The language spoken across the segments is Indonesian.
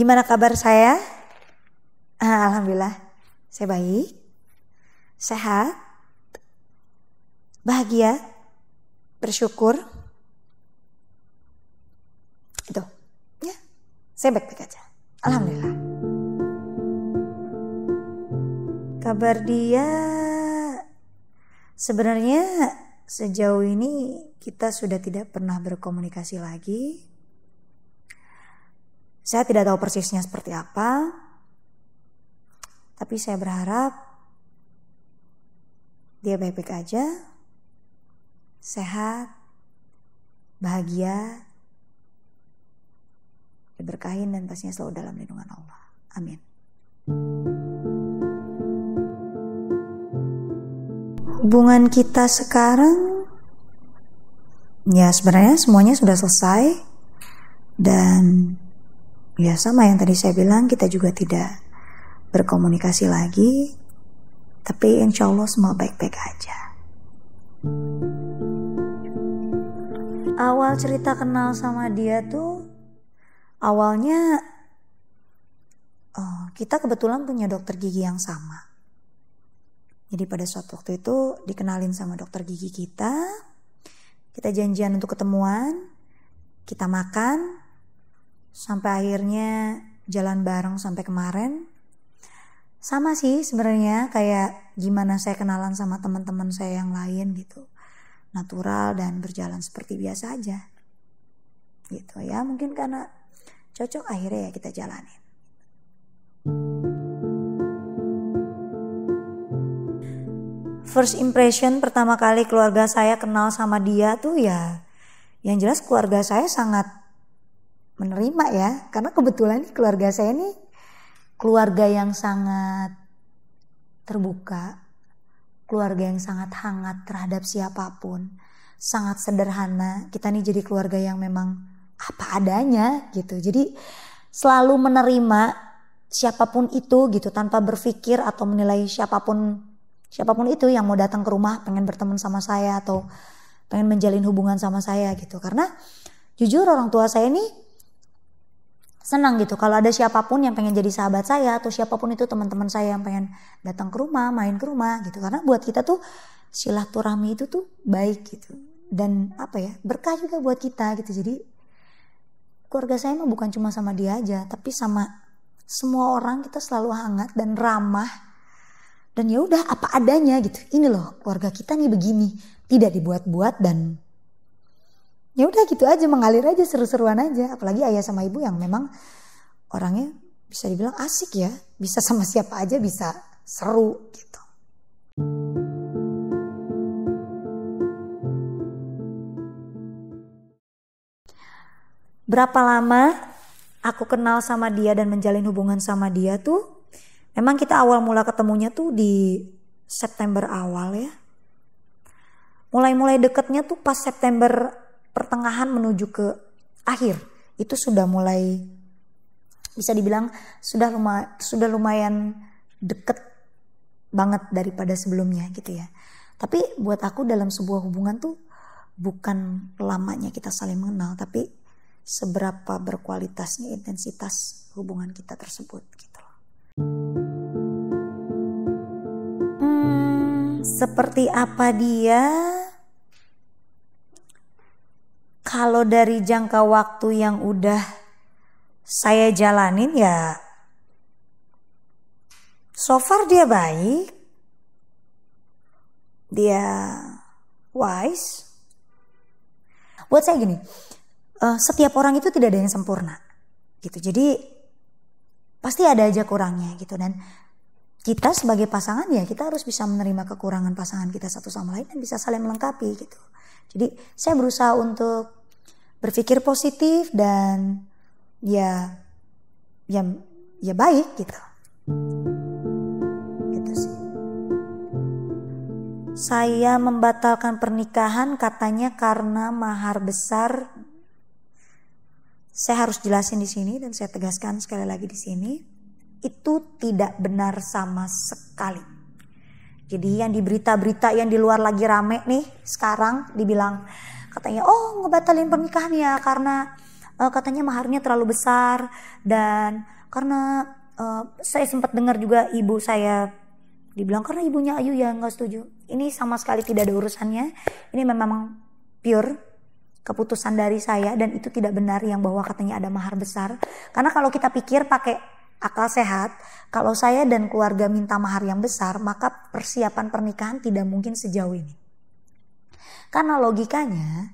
Gimana kabar saya? Ah, Alhamdulillah, saya baik, sehat, bahagia, bersyukur. Itu, ya, saya baik-baik aja. Alhamdulillah. Kabar dia sebenarnya sejauh ini kita sudah tidak pernah berkomunikasi lagi saya tidak tahu persisnya seperti apa, tapi saya berharap dia baik-baik aja, sehat, bahagia, diberkahin dan pastinya selalu dalam lindungan Allah. Amin. Hubungan kita sekarang ya sebenarnya semuanya sudah selesai dan Ya sama yang tadi saya bilang kita juga tidak berkomunikasi lagi. Tapi insya Allah semua baik-baik aja. Awal cerita kenal sama dia tuh awalnya oh, kita kebetulan punya dokter gigi yang sama. Jadi pada suatu waktu itu dikenalin sama dokter gigi kita, kita janjian untuk ketemuan, kita makan, Sampai akhirnya jalan bareng sampai kemarin. Sama sih sebenarnya kayak gimana saya kenalan sama teman-teman saya yang lain gitu. Natural dan berjalan seperti biasa aja. Gitu ya, mungkin karena cocok akhirnya ya kita jalanin. first impression pertama kali keluarga saya kenal sama dia tuh ya yang jelas keluarga saya sangat menerima ya karena kebetulan nih keluarga saya ini keluarga yang sangat terbuka keluarga yang sangat hangat terhadap siapapun sangat sederhana kita nih jadi keluarga yang memang apa adanya gitu jadi selalu menerima siapapun itu gitu tanpa berpikir atau menilai siapapun siapapun itu yang mau datang ke rumah pengen berteman sama saya atau pengen menjalin hubungan sama saya gitu karena jujur orang tua saya ini senang gitu kalau ada siapapun yang pengen jadi sahabat saya atau siapapun itu teman-teman saya yang pengen datang ke rumah main ke rumah gitu karena buat kita tuh silaturahmi itu tuh baik gitu dan apa ya berkah juga buat kita gitu jadi keluarga saya mah bukan cuma sama dia aja tapi sama semua orang kita selalu hangat dan ramah dan ya udah apa adanya gitu ini loh keluarga kita nih begini tidak dibuat-buat dan ya udah gitu aja mengalir aja seru-seruan aja apalagi ayah sama ibu yang memang orangnya bisa dibilang asik ya bisa sama siapa aja bisa seru gitu berapa lama aku kenal sama dia dan menjalin hubungan sama dia tuh memang kita awal mula ketemunya tuh di September awal ya mulai-mulai deketnya tuh pas September pertengahan menuju ke akhir itu sudah mulai bisa dibilang sudah lumayan, sudah lumayan deket banget daripada sebelumnya gitu ya. Tapi buat aku dalam sebuah hubungan tuh bukan lamanya kita saling mengenal tapi seberapa berkualitasnya intensitas hubungan kita tersebut gitu loh. Hmm, seperti apa dia? kalau dari jangka waktu yang udah saya jalanin ya so far dia baik dia wise buat saya gini uh, setiap orang itu tidak ada yang sempurna gitu jadi pasti ada aja kurangnya gitu dan kita sebagai pasangan ya kita harus bisa menerima kekurangan pasangan kita satu sama lain dan bisa saling melengkapi gitu jadi saya berusaha untuk berpikir positif dan ya ya ya baik gitu. Gitu sih. Saya membatalkan pernikahan katanya karena mahar besar. Saya harus jelasin di sini dan saya tegaskan sekali lagi di sini itu tidak benar sama sekali. Jadi yang di berita-berita yang di luar lagi rame nih sekarang dibilang katanya oh ngebatalin pernikahannya karena uh, katanya maharnya terlalu besar dan karena uh, saya sempat dengar juga ibu saya dibilang karena ibunya Ayu ya nggak setuju ini sama sekali tidak ada urusannya ini memang pure keputusan dari saya dan itu tidak benar yang bahwa katanya ada mahar besar. Karena kalau kita pikir pakai akal sehat, kalau saya dan keluarga minta mahar yang besar, maka persiapan pernikahan tidak mungkin sejauh ini. Karena logikanya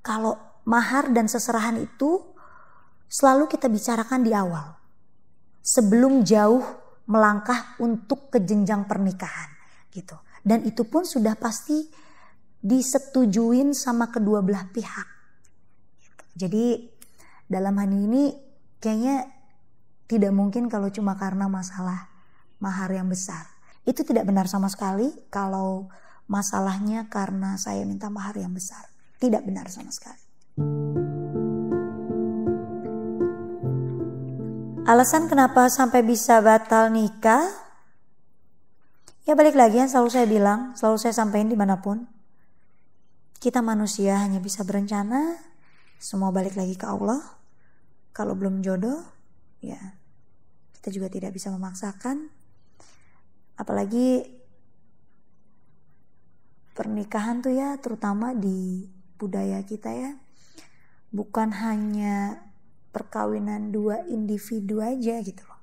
kalau mahar dan seserahan itu selalu kita bicarakan di awal. Sebelum jauh melangkah untuk ke jenjang pernikahan gitu. Dan itu pun sudah pasti disetujuin sama kedua belah pihak. Jadi dalam hal ini kayaknya tidak mungkin kalau cuma karena masalah mahar yang besar. Itu tidak benar sama sekali kalau masalahnya karena saya minta mahar yang besar. Tidak benar sama sekali. Alasan kenapa sampai bisa batal nikah? Ya balik lagi yang selalu saya bilang, selalu saya sampaikan dimanapun. Kita manusia hanya bisa berencana, semua balik lagi ke Allah. Kalau belum jodoh, ya kita juga tidak bisa memaksakan. Apalagi pernikahan tuh ya terutama di budaya kita ya bukan hanya perkawinan dua individu aja gitu loh.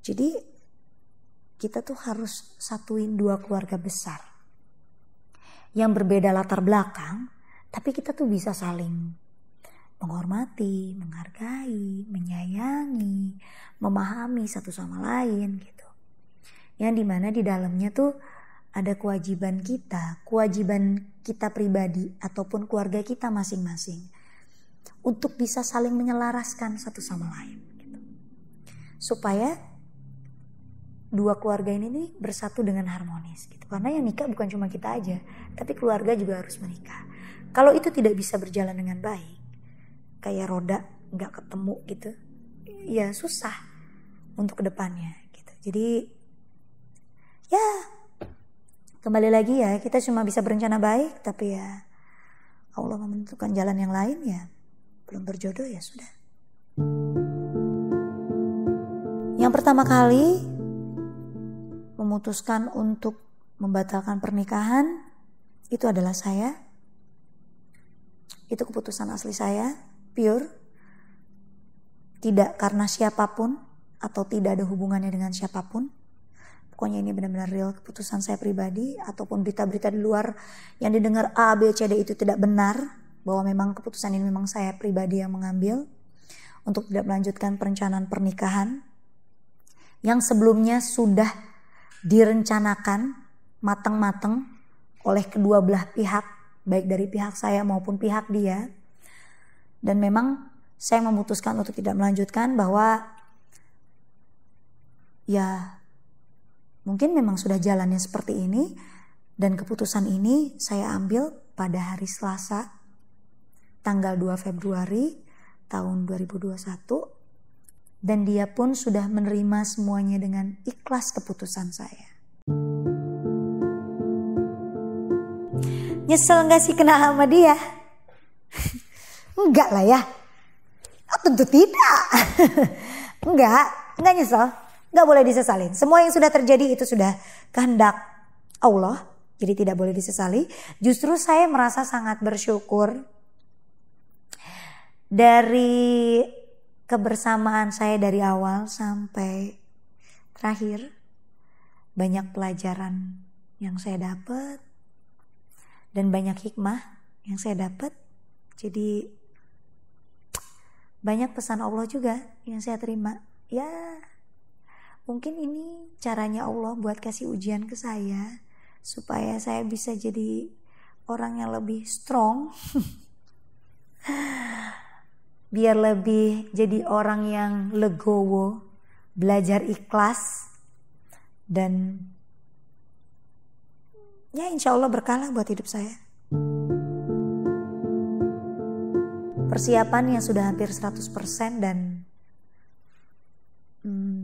Jadi kita tuh harus satuin dua keluarga besar yang berbeda latar belakang, tapi kita tuh bisa saling menghormati, menghargai, menyayangi, memahami satu sama lain gitu. Yang dimana di dalamnya tuh ada kewajiban kita, kewajiban kita pribadi ataupun keluarga kita masing-masing untuk bisa saling menyelaraskan satu sama lain. Gitu. Supaya dua keluarga ini nih bersatu dengan harmonis gitu. Karena yang nikah bukan cuma kita aja, tapi keluarga juga harus menikah. Kalau itu tidak bisa berjalan dengan baik, kayak roda nggak ketemu gitu, ya susah untuk kedepannya gitu. Jadi ya kembali lagi ya kita cuma bisa berencana baik tapi ya Allah menentukan jalan yang lain ya belum berjodoh ya sudah yang pertama kali memutuskan untuk membatalkan pernikahan itu adalah saya itu keputusan asli saya pure tidak karena siapapun atau tidak ada hubungannya dengan siapapun pokoknya ini benar-benar real keputusan saya pribadi ataupun berita-berita di luar yang didengar A, B, C, D itu tidak benar bahwa memang keputusan ini memang saya pribadi yang mengambil untuk tidak melanjutkan perencanaan pernikahan yang sebelumnya sudah direncanakan matang-matang oleh kedua belah pihak baik dari pihak saya maupun pihak dia dan memang saya memutuskan untuk tidak melanjutkan bahwa ya Mungkin memang sudah jalannya seperti ini dan keputusan ini saya ambil pada hari Selasa tanggal 2 Februari tahun 2021 dan dia pun sudah menerima semuanya dengan ikhlas keputusan saya. Nyesel gak sih kena sama dia? Enggak lah ya. Oh, tentu tidak. enggak, enggak nyesel. Gak boleh disesalin. Semua yang sudah terjadi itu sudah kehendak Allah. Jadi tidak boleh disesali. Justru saya merasa sangat bersyukur dari kebersamaan saya dari awal sampai terakhir. Banyak pelajaran yang saya dapat dan banyak hikmah yang saya dapat. Jadi banyak pesan Allah juga yang saya terima. Ya, Mungkin ini caranya Allah buat kasih ujian ke saya supaya saya bisa jadi orang yang lebih strong. Biar lebih jadi orang yang legowo, belajar ikhlas dan ya insya Allah berkala buat hidup saya. Persiapan yang sudah hampir 100% dan hmm,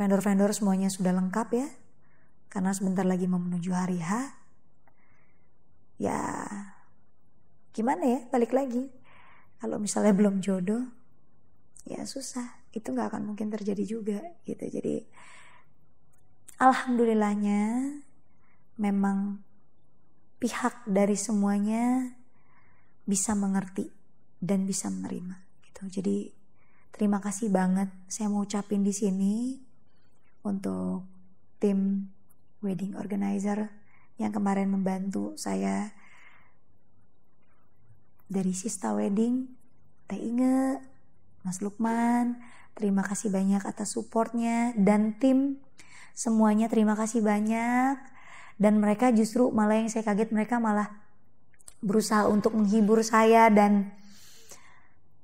vendor-vendor semuanya sudah lengkap ya. Karena sebentar lagi mau menuju hari H. Ya, gimana ya, balik lagi. Kalau misalnya belum jodoh, ya susah. Itu nggak akan mungkin terjadi juga gitu. Jadi, alhamdulillahnya memang pihak dari semuanya bisa mengerti dan bisa menerima gitu. Jadi terima kasih banget saya mau ucapin di sini untuk tim wedding organizer yang kemarin membantu saya dari Sista Wedding, Teh Inge, Mas Lukman, terima kasih banyak atas supportnya dan tim semuanya terima kasih banyak dan mereka justru malah yang saya kaget mereka malah berusaha untuk menghibur saya dan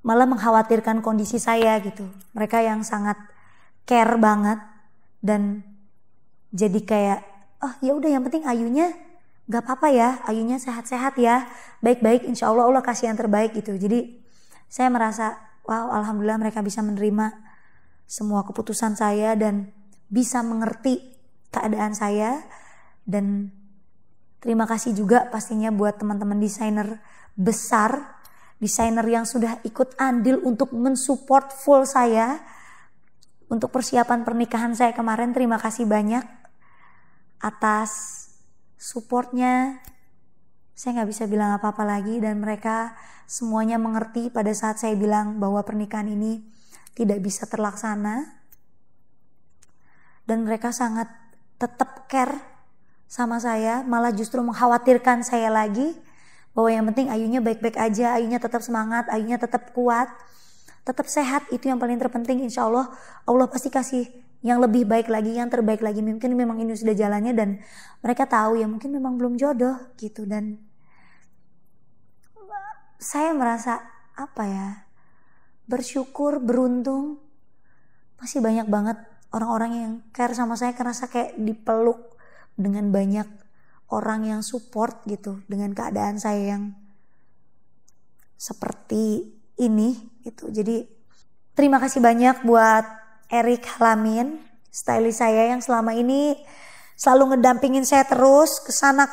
malah mengkhawatirkan kondisi saya gitu. Mereka yang sangat care banget dan jadi kayak oh ya udah yang penting ayunya gak apa-apa ya ayunya sehat-sehat ya baik-baik insya Allah Allah kasih yang terbaik gitu jadi saya merasa wow alhamdulillah mereka bisa menerima semua keputusan saya dan bisa mengerti keadaan saya dan terima kasih juga pastinya buat teman-teman desainer besar desainer yang sudah ikut andil untuk mensupport full saya untuk persiapan pernikahan saya kemarin terima kasih banyak atas supportnya saya nggak bisa bilang apa-apa lagi dan mereka semuanya mengerti pada saat saya bilang bahwa pernikahan ini tidak bisa terlaksana dan mereka sangat tetap care sama saya malah justru mengkhawatirkan saya lagi bahwa yang penting ayunya baik-baik aja ayunya tetap semangat ayunya tetap kuat tetap sehat itu yang paling terpenting insya Allah Allah pasti kasih yang lebih baik lagi yang terbaik lagi mungkin memang ini sudah jalannya dan mereka tahu ya mungkin memang belum jodoh gitu dan saya merasa apa ya bersyukur beruntung masih banyak banget orang-orang yang care sama saya kerasa kayak dipeluk dengan banyak orang yang support gitu dengan keadaan saya yang seperti ini itu Jadi terima kasih banyak buat Erik Halamin, stylist saya yang selama ini selalu ngedampingin saya terus kesana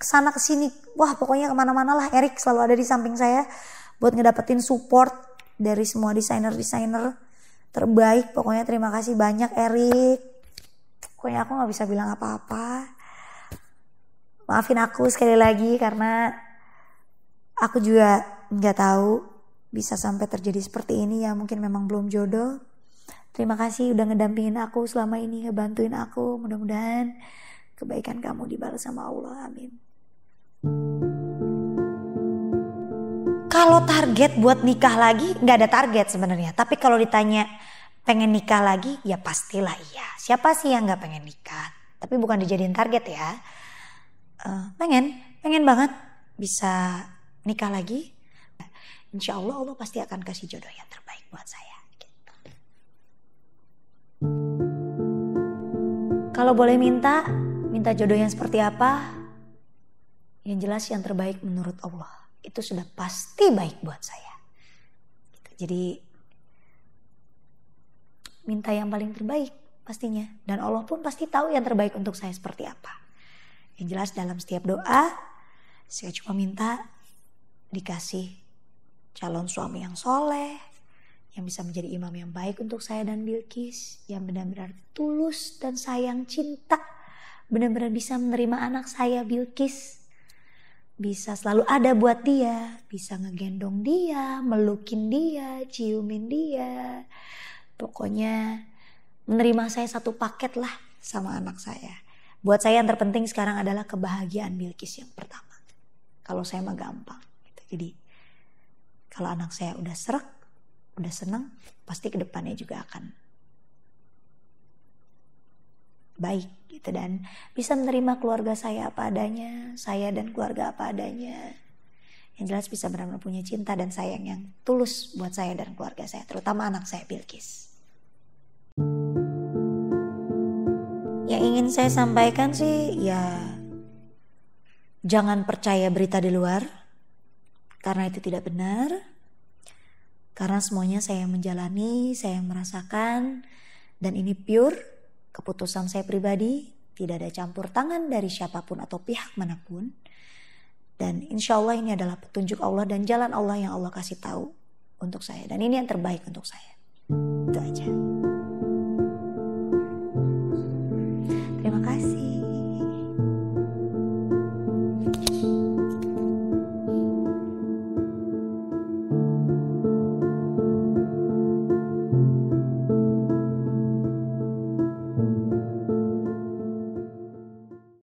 kesana kesini. Wah pokoknya kemana-mana lah Erik selalu ada di samping saya buat ngedapetin support dari semua desainer-desainer terbaik. Pokoknya terima kasih banyak Erik. Pokoknya aku nggak bisa bilang apa-apa. Maafin aku sekali lagi karena aku juga nggak tahu bisa sampai terjadi seperti ini ya mungkin memang belum jodoh terima kasih udah ngedampingin aku selama ini ngebantuin aku mudah-mudahan kebaikan kamu dibalas sama Allah amin kalau target buat nikah lagi nggak ada target sebenarnya tapi kalau ditanya pengen nikah lagi ya pastilah iya siapa sih yang nggak pengen nikah tapi bukan dijadiin target ya uh, pengen pengen banget bisa nikah lagi Insya Allah Allah pasti akan kasih jodoh yang terbaik buat saya. Gitu. Kalau boleh minta, minta jodoh yang seperti apa? Yang jelas yang terbaik menurut Allah. Itu sudah pasti baik buat saya. Gitu. Jadi minta yang paling terbaik pastinya. Dan Allah pun pasti tahu yang terbaik untuk saya seperti apa. Yang jelas dalam setiap doa, saya cuma minta dikasih calon suami yang soleh, yang bisa menjadi imam yang baik untuk saya dan Bilkis, yang benar-benar tulus dan sayang cinta, benar-benar bisa menerima anak saya Bilkis, bisa selalu ada buat dia, bisa ngegendong dia, melukin dia, ciumin dia, pokoknya menerima saya satu paket lah sama anak saya. Buat saya yang terpenting sekarang adalah kebahagiaan Bilkis yang pertama. Kalau saya mah gampang. Gitu. Jadi kalau anak saya udah serak, udah senang, pasti kedepannya juga akan baik gitu dan bisa menerima keluarga saya apa adanya, saya dan keluarga apa adanya. Yang jelas bisa benar-benar punya cinta dan sayang yang tulus buat saya dan keluarga saya, terutama anak saya Bilkis. Yang ingin saya sampaikan sih ya jangan percaya berita di luar, karena itu tidak benar. Karena semuanya saya menjalani, saya merasakan, dan ini pure keputusan saya pribadi, tidak ada campur tangan dari siapapun atau pihak manapun. Dan insya Allah ini adalah petunjuk Allah dan jalan Allah yang Allah kasih tahu untuk saya. Dan ini yang terbaik untuk saya. Itu aja.